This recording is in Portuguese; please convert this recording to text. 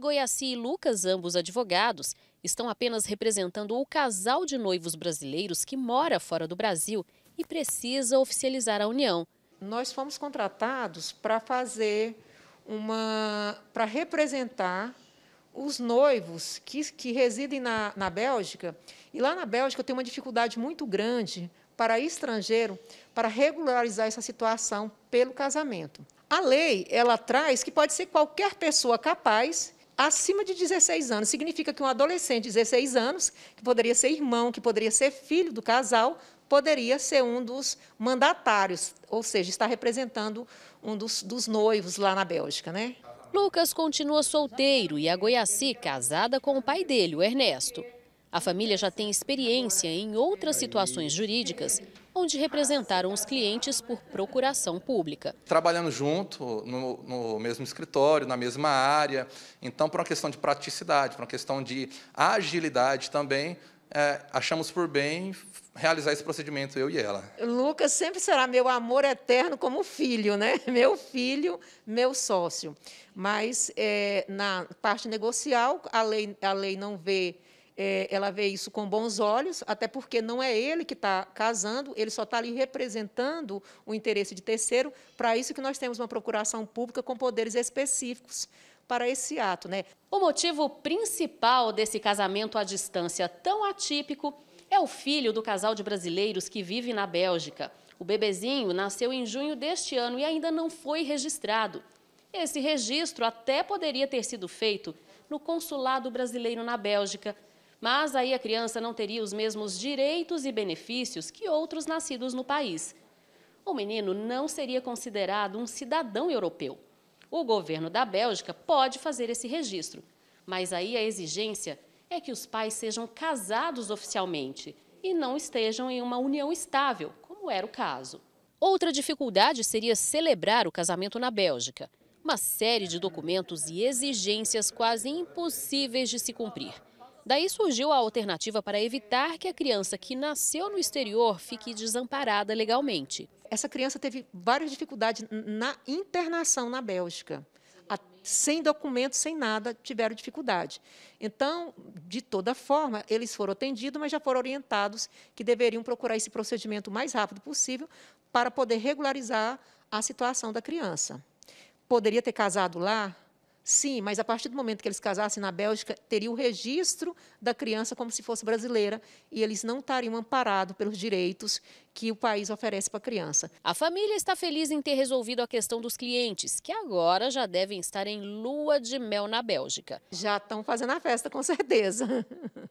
Goiassi e Lucas, ambos advogados, estão apenas representando o casal de noivos brasileiros que mora fora do Brasil e precisa oficializar a união. Nós fomos contratados para fazer uma. para representar os noivos que, que residem na, na Bélgica. E lá na Bélgica tem uma dificuldade muito grande para estrangeiro para regularizar essa situação pelo casamento. A lei, ela traz que pode ser qualquer pessoa capaz acima de 16 anos. Significa que um adolescente de 16 anos, que poderia ser irmão, que poderia ser filho do casal, poderia ser um dos mandatários, ou seja, está representando um dos, dos noivos lá na Bélgica, né? Lucas continua solteiro e a Goiassi casada com o pai dele, o Ernesto. A família já tem experiência em outras situações jurídicas, onde representaram os clientes por procuração pública. Trabalhando junto, no, no mesmo escritório, na mesma área, então, por uma questão de praticidade, por uma questão de agilidade também, é, achamos por bem realizar esse procedimento, eu e ela. Lucas sempre será meu amor eterno como filho, né? Meu filho, meu sócio. Mas é, na parte negocial, a lei, a lei não vê é, ela vê isso com bons olhos, até porque não é ele que está casando, ele só está ali representando o interesse de terceiro. Para isso que nós temos uma procuração pública com poderes específicos para esse ato, né? O motivo principal desse casamento à distância tão atípico é o filho do casal de brasileiros que vive na Bélgica. O bebezinho nasceu em junho deste ano e ainda não foi registrado. Esse registro até poderia ter sido feito no consulado brasileiro na Bélgica, mas aí a criança não teria os mesmos direitos e benefícios que outros nascidos no país. O menino não seria considerado um cidadão europeu. O governo da Bélgica pode fazer esse registro, mas aí a exigência é que os pais sejam casados oficialmente e não estejam em uma união estável, como era o caso. Outra dificuldade seria celebrar o casamento na Bélgica. Uma série de documentos e exigências quase impossíveis de se cumprir. Daí surgiu a alternativa para evitar que a criança que nasceu no exterior fique desamparada legalmente. Essa criança teve várias dificuldades na internação na Bélgica. Sem documento, sem nada, tiveram dificuldade. Então, de toda forma, eles foram atendidos, mas já foram orientados que deveriam procurar esse procedimento o mais rápido possível para poder regularizar a situação da criança. Poderia ter casado lá, Sim, mas a partir do momento que eles casassem na Bélgica, teria o registro da criança como se fosse brasileira e eles não estariam amparados pelos direitos que o país oferece para a criança. A família está feliz em ter resolvido a questão dos clientes, que agora já devem estar em lua de mel na Bélgica. Já estão fazendo a festa, com certeza.